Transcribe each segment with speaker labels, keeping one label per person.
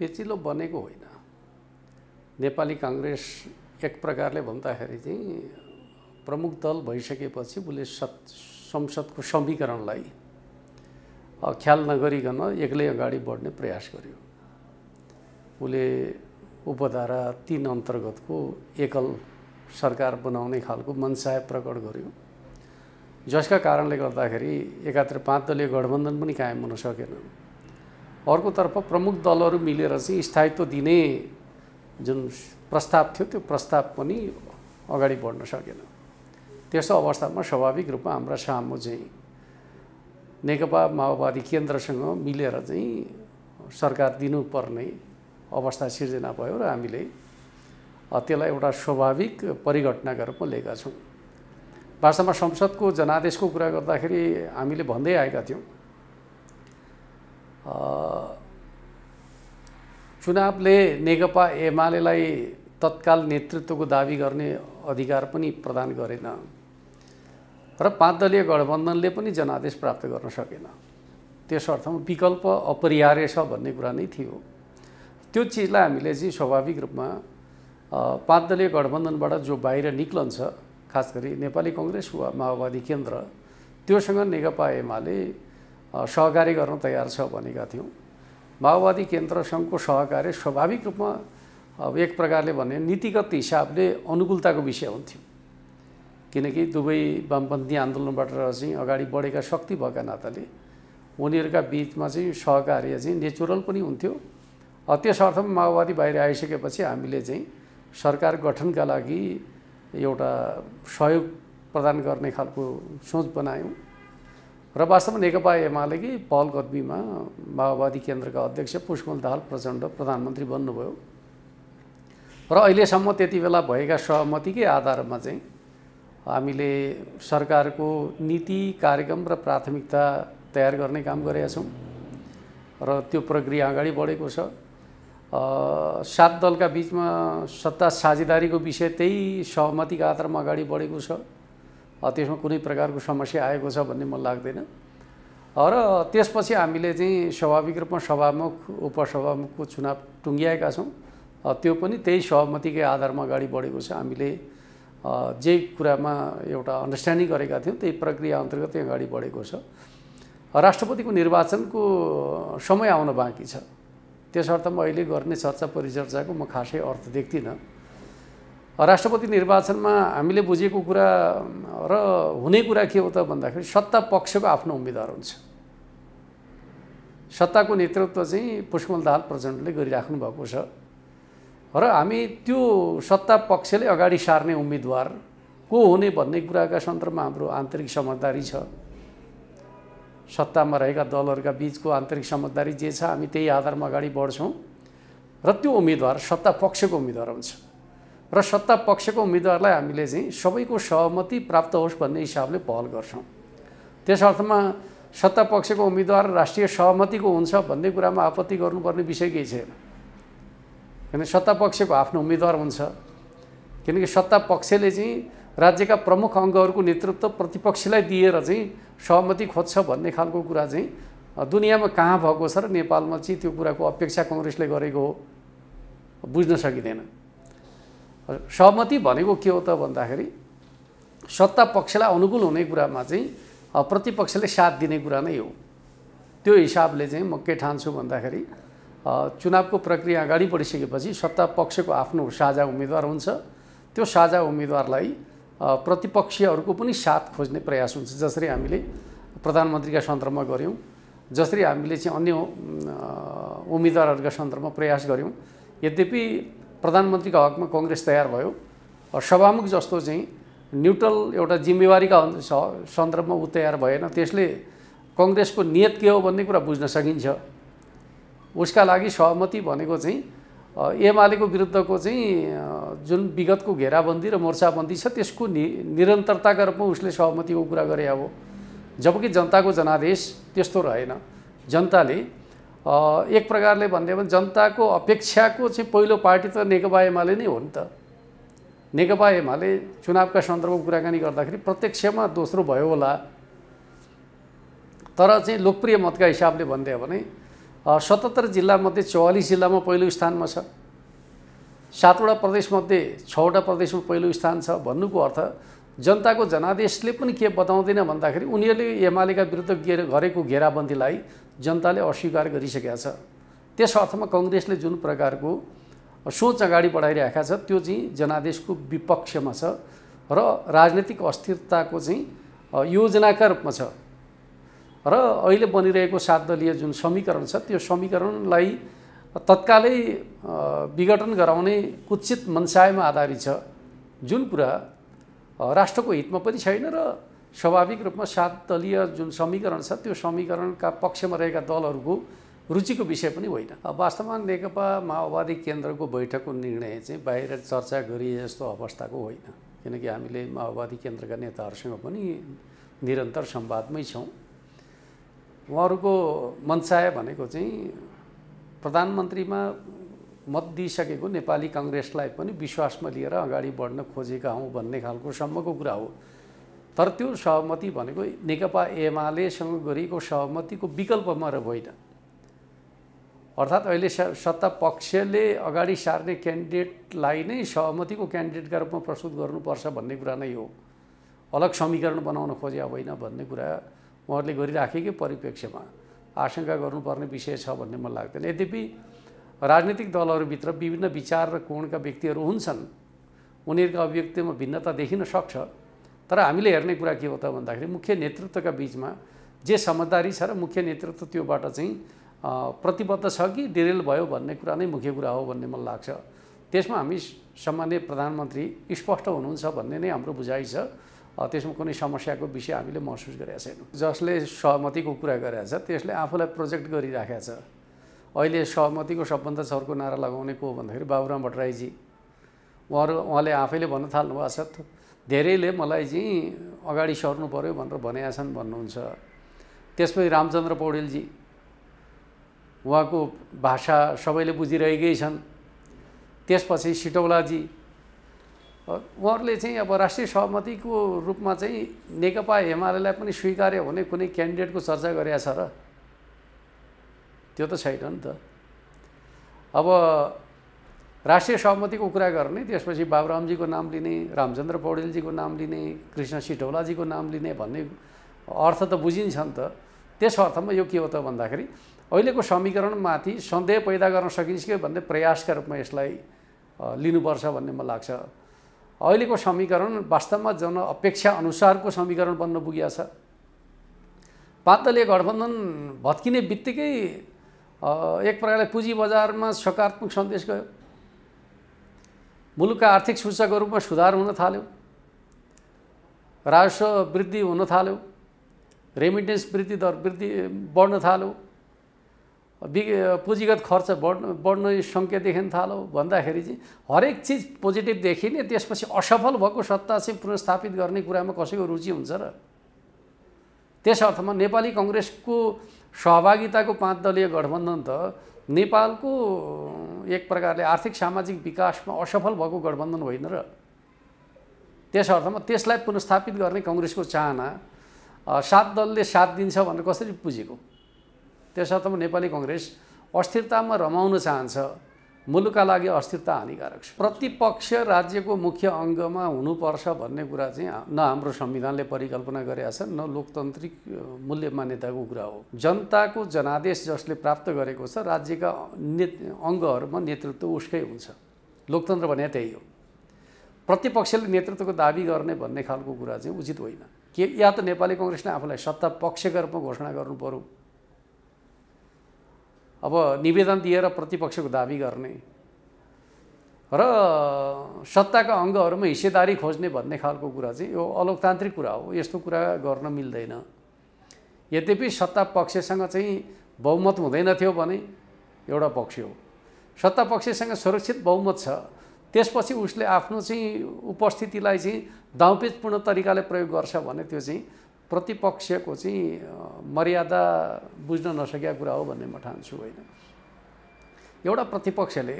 Speaker 1: पेचिलो बनेको होइन नेपाली काङ्ग्रेस एक प्रकारले भन्दाखेरि चाहिँ प्रमुख दल भइसकेपछि उसले सत् संसदको समीकरणलाई ख्याल नगरिकन एक्लै अगाडि बढ्ने प्रयास गर्यो उसले उपधारा तिन अन्तर्गतको एकल सरकार बनाउने खालको मनसाय प्रकट गर्यो जसका कारणले गर्दाखेरि एकात्र पाँच दलीय गठबन्धन पनि कायम हुन सकेन अर्कोतर्फ प्रमुख दलहरू मिलेर चाहिँ स्थायित्व दिने जुन प्रस्ताव थियो त्यो प्रस्ताव पनि अगाडि बढ्न सकेन त्यस्तो अवस्थामा स्वाभाविक रूपमा हाम्रा सामु चाहिँ नेकपा माओवादी केन्द्रसँग मिलेर चाहिँ सरकार दिनुपर्ने अवस्था सिर्जना भयो र हामीले त्यसलाई एउटा स्वाभाविक परिघटनाका रूपमा लिएका छौँ वास्तवमा संसदको जनादेशको कुरा गर्दाखेरि हामीले भन्दै आएका थियौँ चुनावले नेकपा एमालेलाई तत्काल नेतृत्वको दावी गर्ने अधिकार पनि प्रदान गरेन र पाँच दलीय गठबन्धनले पनि जनादेश प्राप्त गर्न सकेन त्यस अर्थमा विकल्प अपरिहार्य छ भन्ने कुरा नै थियो त्यो चिजलाई हामीले चाहिँ स्वाभाविक रूपमा पाँच दलीय गठबन्धनबाट जो बाहिर निक्लन्छ खास गरी नेपाली कङ्ग्रेस वा माओवादी केन्द्र त्योसँग नेकपा एमाले सहकारी गर्न तयार छ भनेका थियौँ माओवादी केन्द्र सङ्घको सहकार्य स्वाभाविक रूपमा अब एक प्रकारले भने नीतिगत हिसाबले अनुकूलताको विषय हुन्थ्यो किनकि दुवै वामपन्थी आन्दोलनबाट चाहिँ अगाडि बढेका शक्ति भएका नाताले उनीहरूका बिचमा चाहिँ सहकार्य चाहिँ नेचुरल पनि हुन्थ्यो त्यस अर्थमा माओवादी बाहिर आइसकेपछि हामीले चाहिँ सरकार गठनका लागि एउटा सहयोग प्रदान गर्ने खालको सोच बनायौँ र वास्तवमा नेकपा एमालेकी पहल कदमीमा माओवादी केन्द्रका अध्यक्ष पुष्पल दाहाल प्रचण्ड प्रधानमन्त्री बन्नुभयो र अहिलेसम्म त्यति बेला भएका सहमतिकै आधारमा चाहिँ हामीले सरकारको नीति कार्यक्रम र प्राथमिकता तयार गर्ने काम गरेका छौँ र त्यो प्रक्रिया अगाडि बढेको छ सात दलका बिचमा सत्ता साझेदारीको विषय त्यही सहमतिका आधारमा अगाडि बढेको छ त्यसमा कुनै प्रकारको समस्या आएको छ भन्ने मलाई लाग्दैन र त्यसपछि हामीले चाहिँ स्वाभाविक रूपमा सभामुख उपसभामुखको चुनाव टुङ्ग्याएका छौँ त्यो पनि त्यही सहमतिकै आधारमा अगाडि बढेको छ हामीले जे कुरामा एउटा अन्डरस्ट्यान्डिङ गरेका थियौँ त्यही प्रक्रिया अन्तर्गत अगाडि बढेको छ राष्ट्रपतिको निर्वाचनको समय आउन बाँकी छ त्यस अर्थमा अहिले गर्ने चर्चा परिचर्चाको म खासै अर्थ देख्दिनँ राष्ट्रपति निर्वाचनमा हामीले बुझेको कुरा र हुने कुरा के हो त भन्दाखेरि सत्ता पक्षको आफ्नो उम्मेद्वार हुन्छ सत्ताको नेतृत्व चाहिँ पुष्कमल दाहाल प्रचण्डले गरिराख्नु भएको छ र हामी त्यो सत्ता पक्षले अगाडि सार्ने उम्मेद्वार को हुने भन्ने कुराका सन्दर्भमा हाम्रो आन्तरिक समझदारी छ सत्तामा रहेका दलहरूका बिचको आन्तरिक समझदारी जे छ हामी त्यही आधारमा अगाडि बढ्छौँ र त्यो उम्मेद्वार सत्ता पक्षको उम्मेद्वार हुन्छ र सत्ता पक्षको उम्मेदवारलाई हामीले चाहिँ सबैको सहमति प्राप्त होस् भन्ने हिसाबले पहल गर्छौँ त्यस अर्थमा सत्ता पक्षको उम्मेदवार राष्ट्रिय सहमतिको हुन्छ भन्ने कुरामा आपत्ति गर्नुपर्ने विषय केही छैन किनभने सत्ता पक्षको आफ्नो उम्मेदवार हुन्छ किनकि सत्ता पक्षले चाहिँ राज्यका प्रमुख अङ्गहरूको नेतृत्व प्रतिपक्षलाई दिएर चाहिँ सहमति खोज्छ भन्ने खालको कुरा चाहिँ दुनियाँमा कहाँ भएको छ र नेपालमा चाहिँ त्यो कुराको अपेक्षा कङ्ग्रेसले गरेको हो बुझ्न सकिँदैन सहमति भनेको के हो त भन्दाखेरि सत्ता पक्षलाई अनुकूल हुने कुरामा चाहिँ प्रतिपक्षले साथ दिने कुरा नै हो त्यो हिसाबले चाहिँ म के ठान्छु भन्दाखेरि चुनावको प्रक्रिया अगाडि बढिसकेपछि सत्ता पक्षको आफ्नो साझा उम्मेदवार हुन्छ त्यो साझा उम्मेदवारलाई प्रतिपक्षीहरूको पनि साथ खोज्ने प्रयास हुन्छ जसरी हामीले प्रधानमन्त्रीका सन्दर्भमा गऱ्यौँ जसरी हामीले चाहिँ अन्य उम्मेदवारहरूका सन्दर्भमा प्रयास गऱ्यौँ यद्यपि प्रधानमन्त्रीको हकमा कङ्ग्रेस तयार भयो सभामुख जस्तो चाहिँ न्युट्रल एउटा जिम्मेवारीका सन्दर्भमा ऊ तयार भएन त्यसले कङ्ग्रेसको नियत के हो भन्ने कुरा बुझ्न सकिन्छ उसका लागि सहमति भनेको चाहिँ एमालेको विरुद्धको चाहिँ जुन विगतको घेराबन्दी र मोर्चाबन्दी छ त्यसको नि निरन्तरताका रूपमा उसले सहमतिको कुरा गरे अब जबकि जनताको जनादेश त्यस्तो रहेन जनताले एक प्रकारले भन्यो भने जनताको अपेक्षाको चाहिँ पहिलो पार्टी त नेकपा एमाले नै हो नि त नेकपा एमाले चुनावका सन्दर्भमा कुराकानी गर्दाखेरि प्रत्यक्षमा दोस्रो भयो होला तर चाहिँ लोकप्रिय मतका हिसाबले भनिदियो भने सतहत्तर जिल्लामध्ये चौवालिस जिल्लामा पहिलो स्थानमा छ सातवटा प्रदेशमध्ये छवटा प्रदेशमा पहिलो स्थान छ भन्नुको अर्थ जनताको जनादेशले पनि के बताउँदैन भन्दाखेरि उनीहरूले एमालेका विरुद्ध गरेको घेराबन्दीलाई जनताले अस्वीकार गरिसकेका छ त्यस अर्थमा कङ्ग्रेसले जुन प्रकारको सोच अगाडि बढाइरहेका छ त्यो चाहिँ जनादेशको विपक्षमा छ र राजनैतिक अस्थिरताको चाहिँ योजनाका रूपमा छ र अहिले बनिरहेको सात दलीय जुन समीकरण छ त्यो समीकरणलाई तत्कालै विघटन गराउने कुचित मनसायमा आधारित छ जुन कुरा राष्ट्रको हितमा पनि छैन र स्वाभाविक रूपमा सात दलीय जुन समीकरण छ त्यो समीकरणका पक्षमा रहेका दलहरूको रुचिको विषय पनि होइन वास्तवमा नेकपा माओवादी केन्द्रको बैठकको निर्णय चाहिँ बाहिर चर्चा गरिए जस्तो अवस्थाको होइन किनकि हामीले माओवादी केन्द्रका नेताहरूसँग पनि निरन्तर संवादमै छौँ उहाँहरूको मनसाय भनेको चाहिँ प्रधानमन्त्रीमा मत दिइसकेको नेपाली कङ्ग्रेसलाई पनि विश्वासमा लिएर अगाडि बढ्न खोजेका हौँ भन्ने खालको सम्मको कुरा हो तर त्यो सहमति भनेको नेकपा एमालेसँग गरिएको सहमतिको विकल्पमा र होइन अर्थात् अहिले सत्ता पक्षले अगाडि सार्ने क्यान्डिडेटलाई नै सहमतिको क्यान्डिडेटका रूपमा प्रस्तुत गर्नुपर्छ भन्ने कुरा नै हो अलग समीकरण बनाउन खोजे होइन भन्ने कुरा उहाँहरूले गरिराखेकै परिप्रेक्ष्यमा आशंका गर्नुपर्ने विषय छ भन्ने मलाई लाग्दैन यद्यपि राजनीतिक दलहरूभित्र विभिन्न विचार र कोणका व्यक्तिहरू हुन्छन् उनीहरूका अभिव्यक्तिमा भिन्नता देखिन सक्छ तर हामीले हेर्ने कुरा के हो त भन्दाखेरि मुख्य नेतृत्वका बिचमा जे समझदारी छ र मुख्य नेतृत्व त्योबाट चाहिँ प्रतिबद्ध छ कि डिरेल भयो भन्ने कुरा नै मुख्य कुरा हो भन्ने मलाई लाग्छ त्यसमा हामी सामान्य प्रधानमन्त्री स्पष्ट हुनुहुन्छ भन्ने नै हाम्रो बुझाइ छ त्यसमा कुनै समस्याको विषय हामीले महसुस गरेका छैनौँ जसले सहमतिको कुरा गरेका छ त्यसले आफूलाई प्रोजेक्ट गरिराखेका छ अहिले सहमतिको सबभन्दा सरको नारा लगाउने को हो भन्दाखेरि बाबुराम भट्टराईजी उहाँहरू उहाँले आफैले भन्न थाल्नुभएको छ धेरैले मलाई चाहिँ अगाडि सर्नु पऱ्यो भनेर भनेका छन् भन्नुहुन्छ त्यसपछि रामचन्द्र पौडेलजी उहाँको भाषा सबैले बुझिरहेकै छन् त्यसपछि सिटौलाजी उहाँहरूले चाहिँ अब राष्ट्रिय सहमतिको रूपमा चाहिँ नेकपा एमालेलाई पनि स्वीकार्य हुने कुनै क्यान्डिडेटको चर्चा गरेका छ र त्यो त छैन नि त अब राष्ट्रिय सहमतिको कुरा गर्ने त्यसपछि बाबुरामजीको नाम लिने रामचन्द्र पौडेलजीको नाम लिने कृष्ण सिटौलाजीको नाम लिने भन्ने अर्थ त बुझिन्छ नि त त्यस अर्थमा यो के हो त भन्दाखेरि अहिलेको समीकरणमाथि सन्देह पैदा गर्न सकिन्छ कि भन्ने प्रयासका रूपमा यसलाई लिनुपर्छ भन्ने मलाई लाग्छ अहिलेको समीकरण वास्तवमा जन अपेक्षा अनुसारको समीकरण बन्न पुगिया छ पाँच दलीय गठबन्धन भत्किने बित्तिकै एक प्रकारले पुँजी बजारमा सकारात्मक सन्देश गयो मुलुकका आर्थिक सूचकहरूमा सुधार हुन थाल्यो राजस्व वृद्धि हुन थाल्यो रेमिटेन्स वृद्धि दर वृद्धि बढ्न थाल्यो बि पुँजीगत खर्च बढ्न बढ्ने सङ्केत देखिन थालो भन्दाखेरि चाहिँ हरेक चिज पोजिटिभ देखिने त्यसपछि असफल भएको सत्ता चाहिँ पुनर्स्थापित गर्ने कुरामा कसैको रुचि हुन्छ र त्यस अर्थमा नेपाली कङ्ग्रेसको सहभागिताको पाँच दलीय गठबन्धन त नेपालको एक प्रकारले आर्थिक सामाजिक विकासमा असफल भएको गठबन्धन होइन र त्यस अर्थमा त्यसलाई पुनस्थापित गर्ने कङ्ग्रेसको चाहना सात दलले साथ दिन्छ भनेर कसरी बुझेको त्यस अर्थमा नेपाली कङ्ग्रेस अस्थिरतामा रमाउन चाहन्छ मुलुकका लागि अस्थिरता हानिकारक छ प्रतिपक्ष राज्यको मुख्य अङ्गमा हुनुपर्छ भन्ने कुरा चाहिँ न हाम्रो संविधानले परिकल्पना गरेका छन् न लोकतान्त्रिक मूल्य मान्यताको कुरा हो जनताको जनादेश जसले प्राप्त गरेको छ राज्यका ने अङ्गहरूमा नेतृत्व उसकै हुन्छ लोकतन्त्र भने त्यही हो प्रतिपक्षले नेतृत्वको दावी गर्ने भन्ने खालको कुरा चाहिँ उचित होइन के या त नेपाली कङ्ग्रेसले आफूलाई सत्ता पक्षका रूपमा घोषणा गर्नु पऱ्यो अब निवेदन दिएर प्रतिपक्षको दाबी गर्ने र सत्ताका अङ्गहरूमा हिस्सेदारी खोज्ने भन्ने खालको कुरा चाहिँ यो अलोकतान्त्रिक कुरा हो यस्तो कुरा गर्न मिल्दैन यद्यपि सत्ता पक्षसँग चाहिँ बहुमत हुँदैन थियो भने एउटा पक्ष हो सत्ता पक्षसँग सुरक्षित बहुमत छ त्यसपछि उसले आफ्नो चाहिँ उपस्थितिलाई चाहिँ दाउपेचपूर्ण तरिकाले प्रयोग गर्छ भने त्यो चाहिँ प्रतिपक्षको चाहिँ मर्यादा बुझ्न नसकेका कुरा हो भन्ने म ठान्छु होइन एउटा प्रतिपक्षले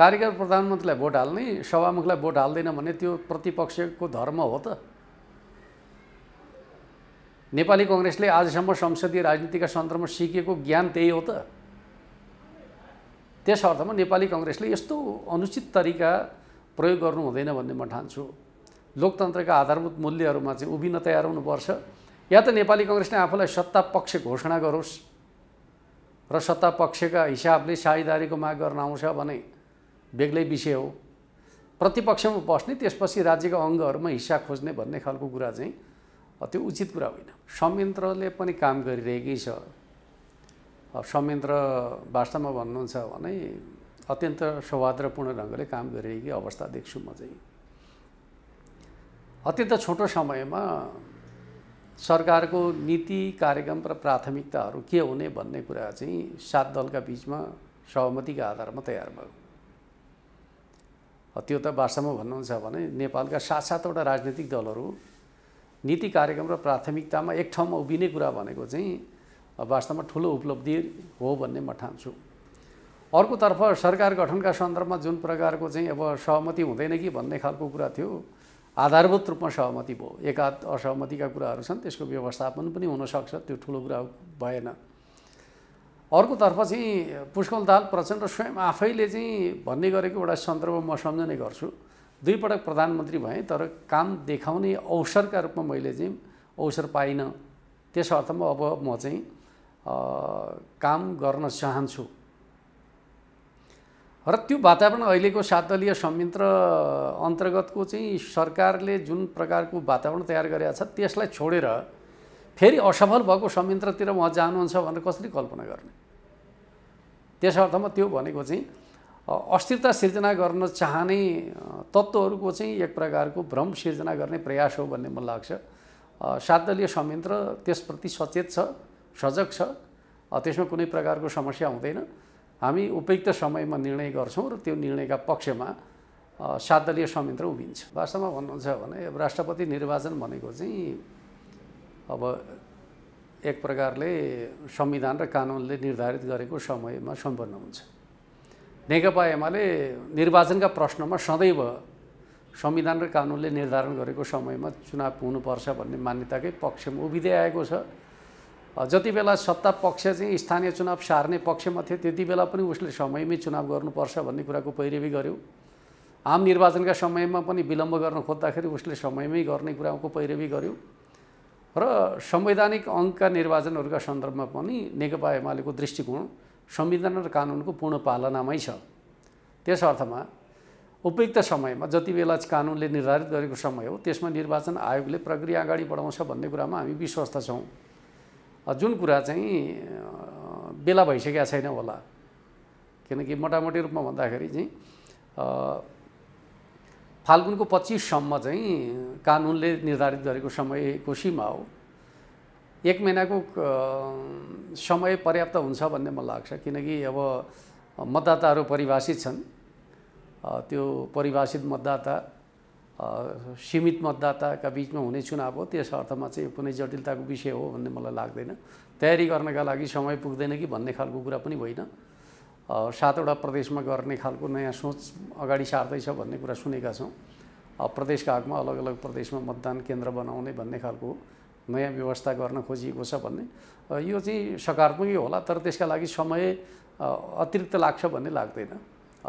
Speaker 1: कार्यगर प्रधानमन्त्रीलाई भोट हाल्ने सभामुखलाई भोट हाल्दैन भने त्यो प्रतिपक्षको धर्म हो त नेपाली कङ्ग्रेसले आजसम्म संसदीय राजनीतिका सन्दर्भमा सिकेको ज्ञान त्यही हो त त्यस अर्थमा नेपाली कङ्ग्रेसले यस्तो अनुचित तरिका प्रयोग गर्नु हुँदैन भन्ने म ठान्छु लोकतन्त्रका आधारभूत मूल्यहरूमा चाहिँ उभिन तयार हुनुपर्छ या त नेपाली कङ्ग्रेसले आफूलाई सत्ता पक्ष घोषणा गरोस् र सत्ता पक्षका हिसाबले साझेदारीको माग गर्न आउँछ भने बेग्लै विषय हो प्रतिपक्षमा बस्ने त्यसपछि राज्यका अङ्गहरूमा हिस्सा खोज्ने भन्ने खालको कुरा चाहिँ त्यो उचित कुरा होइन संयन्त्रले पनि काम गरिरहेकै छ संयन्त्र वास्तवमा भन्नुहुन्छ भने अत्यन्त सौहार्द्रपूर्ण ढङ्गले काम गरिरहेकै अवस्था देख्छु म चाहिँ अत्यन्त छोटो समयमा सरकारको नीति कार्यक्रम र प्राथमिकताहरू के हुने भन्ने कुरा चाहिँ सात दलका बिचमा सहमतिका आधारमा तयार भयो त्यो त वास्तवमा भन्नुहुन्छ भने नेपालका सात सातवटा राजनीतिक दलहरू नीति कार्यक्रम र प्राथमिकतामा एक ठाउँमा उभिने कुरा भनेको चाहिँ वास्तवमा ठुलो उपलब्धि हो भन्ने म ठान्छु अर्कोतर्फ सरकार गठनका सन्दर्भमा जुन प्रकारको चाहिँ अब सहमति हुँदैन कि भन्ने खालको कुरा थियो आधारभूत रूपमा सहमति भयो एकात असहमतिका कुराहरू छन् त्यसको व्यवस्थापन पनि हुनसक्छ त्यो ठुलो कुरा भएन अर्कोतर्फ चाहिँ पुष्कल दाल प्रचण्ड स्वयं आफैले चाहिँ भन्ने गरेको एउटा सन्दर्भ म सम्झने गर्छु दुईपटक प्रधानमन्त्री भएँ तर काम देखाउने अवसरका रूपमा मैले चाहिँ अवसर पाइनँ त्यस अर्थमा अब म चाहिँ काम गर्न चाहन्छु र त्यो वातावरण अहिलेको सात दलीय संयन्त्र अन्तर्गतको चाहिँ सरकारले जुन प्रकारको वातावरण तयार गरेका छ त्यसलाई छोडेर फेरि असफल भएको संयन्त्रतिर उहाँ जानुहुन्छ भनेर कसरी कल्पना गर्ने त्यस अर्थमा त्यो भनेको चाहिँ अस्थिरता सिर्जना गर्न चाहने तत्त्वहरूको चाहिँ एक प्रकारको भ्रम सिर्जना गर्ने प्रयास हो भन्ने मलाई लाग्छ सात दलीय संयन्त्र त्यसप्रति सचेत छ सजग छ त्यसमा कुनै प्रकारको समस्या हुँदैन हामी उपयुक्त समयमा निर्णय गर्छौँ र त्यो निर्णयका पक्षमा सात दलीय संयन्त्र उभिन्छ वास्तवमा भन्नुहुन्छ भने अब राष्ट्रपति निर्वाचन भनेको चाहिँ अब एक प्रकारले संविधान र कानुनले निर्धारित गरेको समयमा सम्पन्न हुन्छ नेकपा एमाले निर्वाचनका प्रश्नमा सदैव संविधान र कानुनले निर्धारण गरेको समयमा चुनाव हुनुपर्छ भन्ने मान्यताकै पक्षमा उभिँदै आएको छ जति बेला सत्ता पक्ष चाहिँ स्थानीय चुनाव सार्ने पक्षमा थियो त्यति बेला पनि उसले समयमै चुनाव गर्नुपर्छ भन्ने कुराको पैरवी गर्यो आम निर्वाचनका समयमा पनि विलम्ब गर्न खोज्दाखेरि उसले समयमै गर्ने कुराको पैरवी गर्यो र संवैधानिक अङ्कका निर्वाचनहरूका सन्दर्भमा पनि नेकपा एमालेको दृष्टिकोण संविधान र कानुनको पूर्ण पालनामै छ त्यस अर्थमा उपयुक्त समयमा जति बेला कानुनले निर्धारित गरेको समय हो त्यसमा निर्वाचन आयोगले प्रक्रिया अगाडि बढाउँछ भन्ने कुरामा हामी विश्वस्त छौँ जुन कुरा चाहिँ बेला भइसकेका छैन होला किनकि मोटामोटी रूपमा भन्दाखेरि चाहिँ फाल्गुनको पच्चिससम्म चाहिँ कानुनले निर्धारित गरेको समयको सीमा हो एक महिनाको समय पर्याप्त हुन्छ भन्ने मलाई लाग्छ किनकि अब मतदाताहरू परिभाषित छन् त्यो परिभाषित मतदाता सीमित मतदाताका बिचमा हुने चुनाव हो त्यस अर्थमा चाहिँ कुनै जटिलताको विषय हो भन्ने मलाई लाग्दैन तयारी गर्नका लागि समय पुग्दैन कि भन्ने खालको कुरा पनि होइन सातवटा प्रदेशमा गर्ने खालको नयाँ सोच अगाडि सार्दैछ भन्ने कुरा सुनेका छौँ प्रदेशका हकमा अलग अलग प्रदेशमा मतदान केन्द्र बनाउने भन्ने खालको नयाँ व्यवस्था गर्न खोजिएको छ भन्ने यो चाहिँ सकारात्मकै होला तर त्यसका लागि समय अतिरिक्त लाग्छ भन्ने लाग्दैन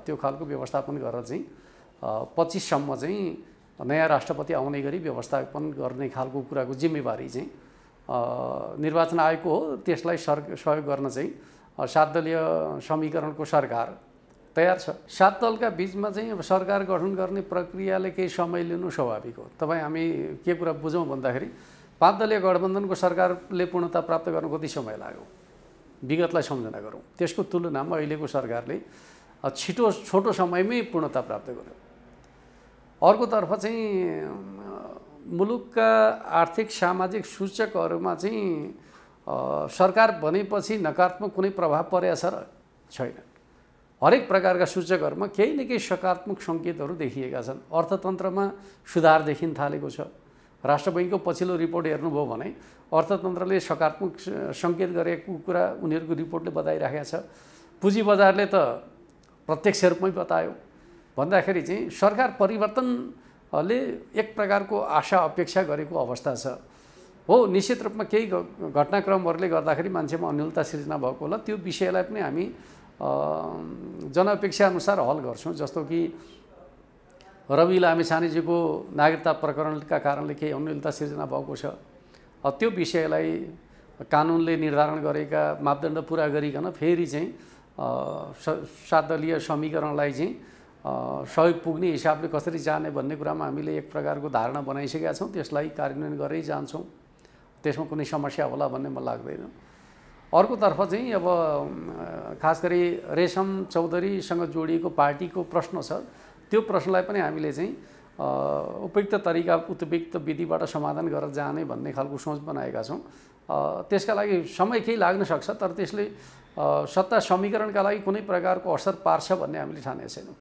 Speaker 1: त्यो खालको व्यवस्थापन गरेर चाहिँ पच्चिससम्म चाहिँ नयाँ राष्ट्रपति आउने गरी व्यवस्थापन गर्ने खालको कुराको जिम्मेवारी चाहिँ निर्वाचन आयोगको हो त्यसलाई सर सहयोग गर्न चाहिँ सात दलीय समीकरणको सरकार तयार छ सात दलका बिचमा चाहिँ अब सरकार गठन गर्ने प्रक्रियाले केही समय लिनु स्वाभाविक हो तपाईँ हामी के कुरा बुझौँ भन्दाखेरि पाँच दलीय गठबन्धनको सरकारले पूर्णता प्राप्त गर्न कति समय लाग्यो विगतलाई सम्झना गरौँ त्यसको तुलनामा अहिलेको सरकारले छिटो छोटो समयमै पूर्णता प्राप्त गर्यो अर्कोतर्फ चाहिँ मुलुकका आर्थिक सामाजिक सूचकहरूमा चाहिँ सरकार भनेपछि नकारात्मक कुनै प्रभाव परेको छ र छैन हरेक प्रकारका सूचकहरूमा केही न केही सकारात्मक सङ्केतहरू देखिएका छन् अर्थतन्त्रमा सुधार देखिन थालेको छ राष्ट्र बैङ्कको पछिल्लो रिपोर्ट हेर्नुभयो भने अर्थतन्त्रले सकारात्मक सङ्केत गरेको कुरा उनीहरूको रिपोर्टले बताइराखेको छ पुँजी बजारले त प्रत्यक्ष रूपमै बतायो भन्दाखेरि चाहिँ सरकार परिवर्तनले एक प्रकारको आशा अपेक्षा गरेको अवस्था छ हो निश्चित रूपमा केही घटनाक्रमहरूले गर्दाखेरि मान्छेमा अन्यलता सिर्जना भएको होला त्यो विषयलाई पनि हामी अनुसार हल गर्छौँ जस्तो कि रवि लामेछानेजीको नागरिकता प्रकरणका कारणले केही अन्यलता सिर्जना भएको छ त्यो विषयलाई कानुनले निर्धारण गरेका मापदण्ड पुरा गरिकन फेरि चाहिँ सात समीकरणलाई चाहिँ सहयोग पुग्ने हिसाबले कसरी जाने भन्ने कुरामा हामीले एक प्रकारको धारणा बनाइसकेका छौँ त्यसलाई कार्यान्वयन गरेरै जान्छौँ त्यसमा कुनै समस्या होला भन्ने मलाई लाग्दैन अर्कोतर्फ चाहिँ अब खास गरी रेशम चौधरीसँग जोडिएको पार्टीको प्रश्न छ त्यो प्रश्नलाई पनि हामीले चाहिँ उपयुक्त तरिका उपयुक्त विधिबाट समाधान गरेर जाने भन्ने खालको सोच बनाएका छौँ त्यसका लागि समय केही लाग्न सक्छ तर त्यसले सत्ता समीकरणका लागि कुनै प्रकारको असर पार्छ भन्ने हामीले ठानेका छैनौँ